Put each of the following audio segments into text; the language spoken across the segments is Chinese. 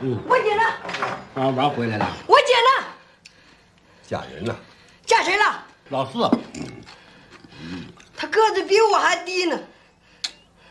我姐呢？娃回来了。我姐呢？嫁人了。嫁谁了？老四。他个子比我还低呢。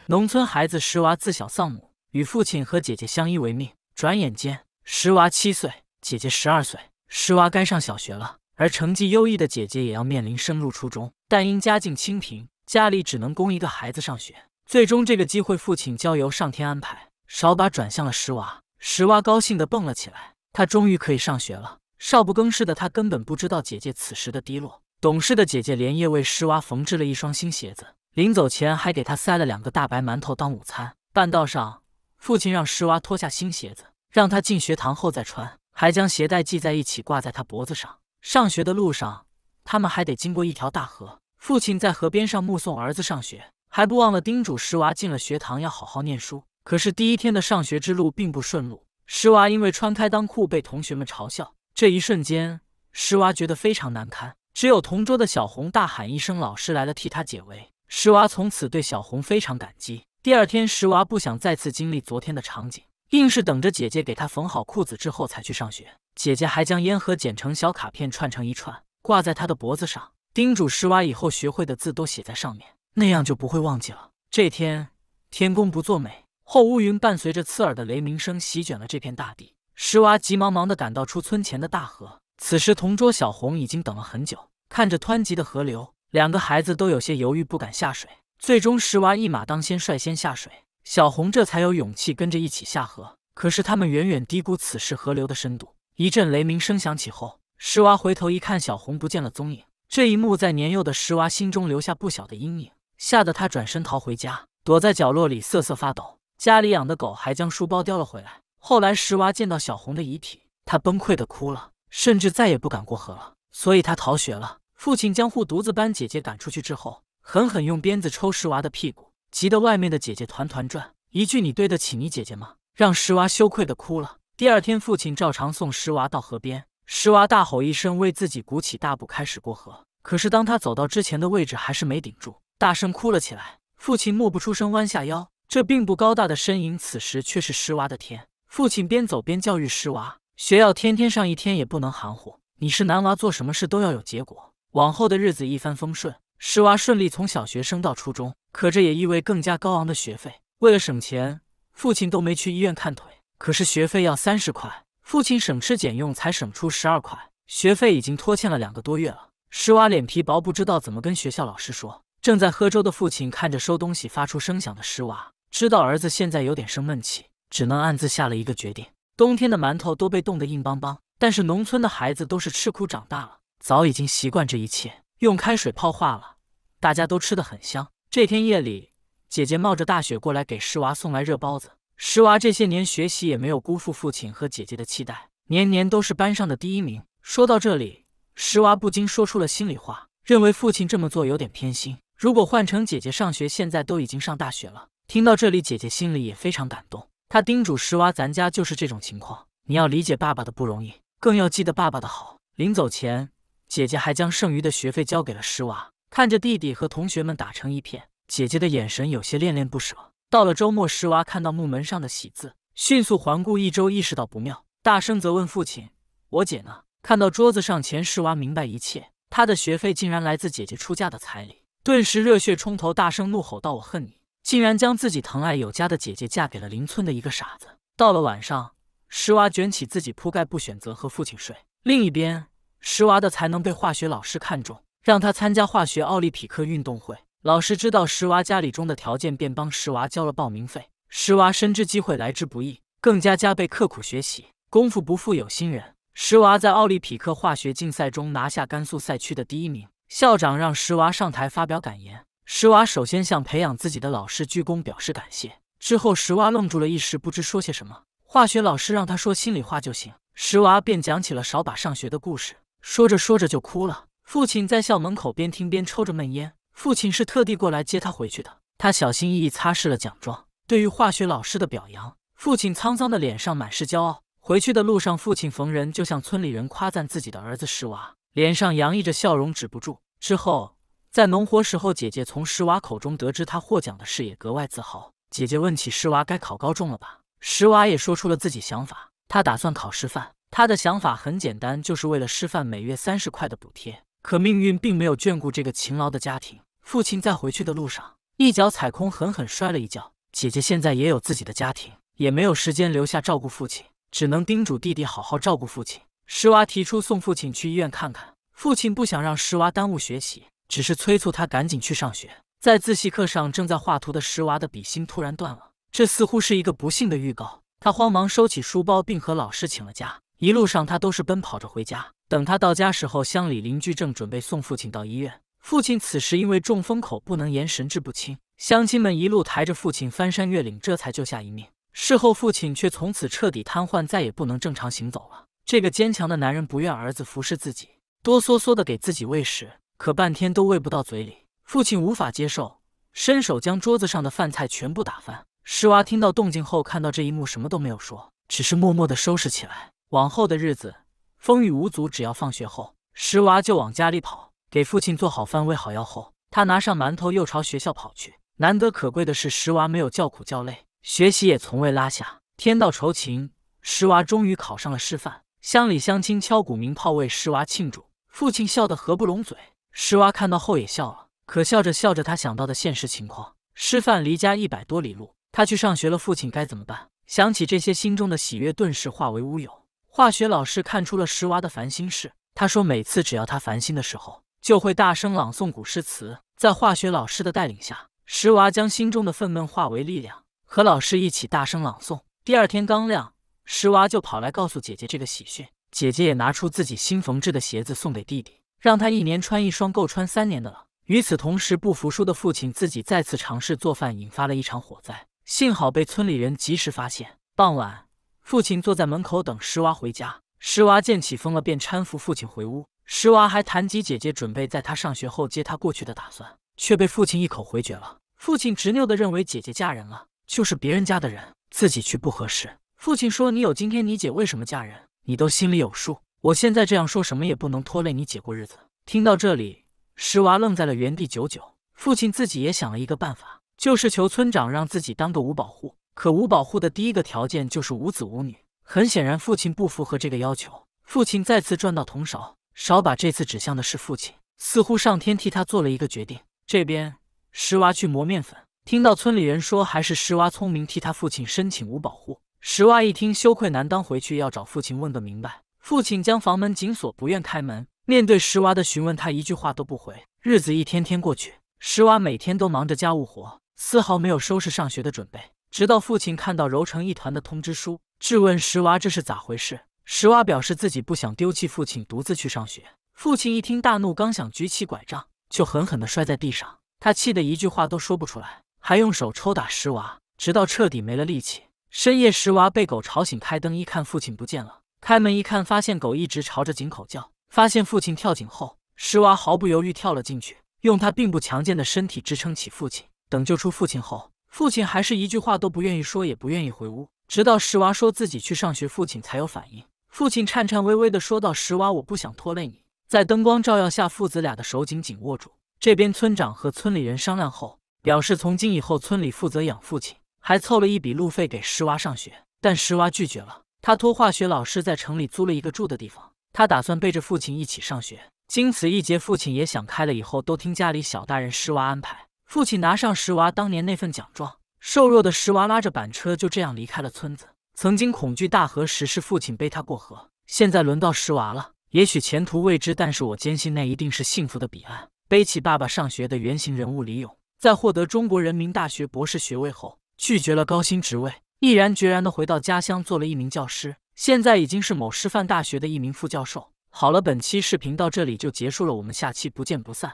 农村孩子石娃自小丧母，与父亲和姐姐相依为命。转眼间，石娃七岁，姐姐十二岁。石娃该上小学了，而成绩优异的姐姐也要面临升入初中。但因家境清贫，家里只能供一个孩子上学。最终，这个机会父亲交由上天安排，少把转向了石娃。石娃高兴地蹦了起来，他终于可以上学了。少不更事的他根本不知道姐姐此时的低落。懂事的姐姐连夜为石娃缝制了一双新鞋子，临走前还给他塞了两个大白馒头当午餐。半道上，父亲让石娃脱下新鞋子，让他进学堂后再穿，还将鞋带系在一起挂在他脖子上。上学的路上，他们还得经过一条大河，父亲在河边上目送儿子上学，还不忘了叮嘱石娃进了学堂要好好念书。可是第一天的上学之路并不顺路，石娃因为穿开裆裤被同学们嘲笑，这一瞬间，石娃觉得非常难堪。只有同桌的小红大喊一声“老师来了”，替他解围。石娃从此对小红非常感激。第二天，石娃不想再次经历昨天的场景，硬是等着姐姐给他缝好裤子之后才去上学。姐姐还将烟盒剪成小卡片，串成一串，挂在他的脖子上，叮嘱石娃以后学会的字都写在上面，那样就不会忘记了。这天，天公不作美。后乌云伴随着刺耳的雷鸣声席卷了这片大地。石娃急忙忙地赶到出村前的大河，此时同桌小红已经等了很久，看着湍急的河流，两个孩子都有些犹豫，不敢下水。最终，石娃一马当先，率先下水，小红这才有勇气跟着一起下河。可是他们远远低估此时河流的深度，一阵雷鸣声响起后，石娃回头一看，小红不见了踪影。这一幕在年幼的石娃心中留下不小的阴影，吓得他转身逃回家，躲在角落里瑟瑟发抖。家里养的狗还将书包叼了回来。后来石娃见到小红的遗体，他崩溃的哭了，甚至再也不敢过河了，所以他逃学了。父亲将护犊子般姐姐赶出去之后，狠狠用鞭子抽石娃的屁股，急得外面的姐姐团团转。一句“你对得起你姐姐吗？”让石娃羞愧的哭了。第二天，父亲照常送石娃到河边，石娃大吼一声，为自己鼓起大步开始过河。可是当他走到之前的位置，还是没顶住，大声哭了起来。父亲默不出声，弯下腰。这并不高大的身影，此时却是石娃的天。父亲边走边教育石娃：“学要天天上，一天也不能含糊。你是男娃，做什么事都要有结果。”往后的日子一帆风顺，石娃顺利从小学升到初中。可这也意味更加高昂的学费。为了省钱，父亲都没去医院看腿。可是学费要三十块，父亲省吃俭用才省出十二块。学费已经拖欠了两个多月了。石娃脸皮薄，不知道怎么跟学校老师说。正在喝粥的父亲看着收东西发出声响的石娃。知道儿子现在有点生闷气，只能暗自下了一个决定。冬天的馒头都被冻得硬邦邦，但是农村的孩子都是吃苦长大了，早已经习惯这一切。用开水泡化了，大家都吃得很香。这天夜里，姐姐冒着大雪过来给石娃送来热包子。石娃这些年学习也没有辜负父亲和姐姐的期待，年年都是班上的第一名。说到这里，石娃不禁说出了心里话，认为父亲这么做有点偏心。如果换成姐姐上学，现在都已经上大学了。听到这里，姐姐心里也非常感动。她叮嘱石娃：“咱家就是这种情况，你要理解爸爸的不容易，更要记得爸爸的好。”临走前，姐姐还将剩余的学费交给了石娃。看着弟弟和同学们打成一片，姐姐的眼神有些恋恋不舍。到了周末，石娃看到木门上的喜字，迅速环顾一周，意识到不妙，大声责问父亲：“我姐呢？”看到桌子上钱，石娃明白一切，他的学费竟然来自姐姐出嫁的彩礼，顿时热血冲头，大声怒吼道：“我恨你！”竟然将自己疼爱有加的姐姐嫁给了邻村的一个傻子。到了晚上，石娃卷起自己铺盖，不选择和父亲睡。另一边，石娃的才能被化学老师看中，让他参加化学奥林匹克运动会。老师知道石娃家里中的条件，便帮石娃交了报名费。石娃深知机会来之不易，更加加倍刻苦学习。功夫不负有心人，石娃在奥林匹克化学竞赛中拿下甘肃赛区的第一名。校长让石娃上台发表感言。石娃首先向培养自己的老师鞠躬表示感谢，之后石娃愣住了一时，不知说些什么。化学老师让他说心里话就行，石娃便讲起了少把上学的故事。说着说着就哭了。父亲在校门口边听边抽着闷烟。父亲是特地过来接他回去的。他小心翼翼擦拭了奖状，对于化学老师的表扬，父亲沧桑的脸上满是骄傲。回去的路上，父亲逢人就向村里人夸赞自己的儿子石娃，脸上洋溢着笑容止不住。之后。在农活时候，姐姐从石娃口中得知他获奖的事，也格外自豪。姐姐问起石娃，该考高中了吧？石娃也说出了自己想法，他打算考师范。他的想法很简单，就是为了师范每月三十块的补贴。可命运并没有眷顾这个勤劳的家庭，父亲在回去的路上一脚踩空，狠狠摔了一跤。姐姐现在也有自己的家庭，也没有时间留下照顾父亲，只能叮嘱弟弟好好照顾父亲。石娃提出送父亲去医院看看，父亲不想让石娃耽误学习。只是催促他赶紧去上学。在自习课上，正在画图的石娃的笔芯突然断了，这似乎是一个不幸的预告。他慌忙收起书包，并和老师请了假。一路上，他都是奔跑着回家。等他到家时候，乡里邻居正准备送父亲到医院。父亲此时因为中风口不能言，神志不清。乡亲们一路抬着父亲翻山越岭，这才救下一命。事后，父亲却从此彻底瘫痪，再也不能正常行走了。这个坚强的男人不愿儿子服侍自己，哆嗦嗦的给自己喂食。可半天都喂不到嘴里，父亲无法接受，伸手将桌子上的饭菜全部打翻。石娃听到动静后，看到这一幕，什么都没有说，只是默默地收拾起来。往后的日子，风雨无阻，只要放学后，石娃就往家里跑，给父亲做好饭、喂好药后，他拿上馒头又朝学校跑去。难得可贵的是，石娃没有叫苦叫累，学习也从未落下。天道酬勤，石娃终于考上了师范。乡里乡亲敲鼓鸣炮为石娃庆祝，父亲笑得合不拢嘴。石娃看到后也笑了，可笑着笑着，他想到的现实情况：师范离家一百多里路，他去上学了，父亲该怎么办？想起这些，心中的喜悦顿时化为乌有。化学老师看出了石娃的烦心事，他说：“每次只要他烦心的时候，就会大声朗诵古诗词。”在化学老师的带领下，石娃将心中的愤懑化为力量，和老师一起大声朗诵。第二天刚亮，石娃就跑来告诉姐姐这个喜讯，姐姐也拿出自己新缝制的鞋子送给弟弟。让他一年穿一双够穿三年的了。与此同时，不服输的父亲自己再次尝试做饭，引发了一场火灾，幸好被村里人及时发现。傍晚，父亲坐在门口等石娃回家。石娃见起风了，便搀扶父亲回屋。石娃还谈及姐姐准备在他上学后接他过去的打算，却被父亲一口回绝了。父亲执拗地认为姐姐嫁人了就是别人家的人，自己去不合适。父亲说：“你有今天，你姐为什么嫁人，你都心里有数。”我现在这样说什么也不能拖累你姐过日子。听到这里，石娃愣在了原地，久久。父亲自己也想了一个办法，就是求村长让自己当个五保户。可五保户的第一个条件就是无子无女，很显然父亲不符合这个要求。父亲再次转到铜勺，勺把这次指向的是父亲，似乎上天替他做了一个决定。这边石娃去磨面粉，听到村里人说还是石娃聪明，替他父亲申请五保户。石娃一听，羞愧难当，回去要找父亲问个明白。父亲将房门紧锁，不愿开门。面对石娃的询问，他一句话都不回。日子一天天过去，石娃每天都忙着家务活，丝毫没有收拾上学的准备。直到父亲看到揉成一团的通知书，质问石娃这是咋回事？石娃表示自己不想丢弃父亲，独自去上学。父亲一听大怒，刚想举起拐杖，就狠狠地摔在地上。他气得一句话都说不出来，还用手抽打石娃，直到彻底没了力气。深夜，石娃被狗吵醒，开灯一看，父亲不见了。开门一看，发现狗一直朝着井口叫。发现父亲跳井后，石娃毫不犹豫跳了进去，用他并不强健的身体支撑起父亲。等救出父亲后，父亲还是一句话都不愿意说，也不愿意回屋。直到石娃说自己去上学，父亲才有反应。父亲颤颤巍巍的说道：“石娃，我不想拖累你。”在灯光照耀下，父子俩的手紧紧握住。这边村长和村里人商量后，表示从今以后村里负责养父亲，还凑了一笔路费给石娃上学，但石娃拒绝了。他托化学老师在城里租了一个住的地方，他打算背着父亲一起上学。经此一劫，父亲也想开了，以后都听家里小大人石娃安排。父亲拿上石娃当年那份奖状，瘦弱的石娃拉着板车，就这样离开了村子。曾经恐惧大河时是父亲背他过河，现在轮到石娃了。也许前途未知，但是我坚信那一定是幸福的彼岸。背起爸爸上学的原型人物李勇，在获得中国人民大学博士学位后，拒绝了高薪职位。毅然决然的回到家乡，做了一名教师，现在已经是某师范大学的一名副教授。好了，本期视频到这里就结束了，我们下期不见不散。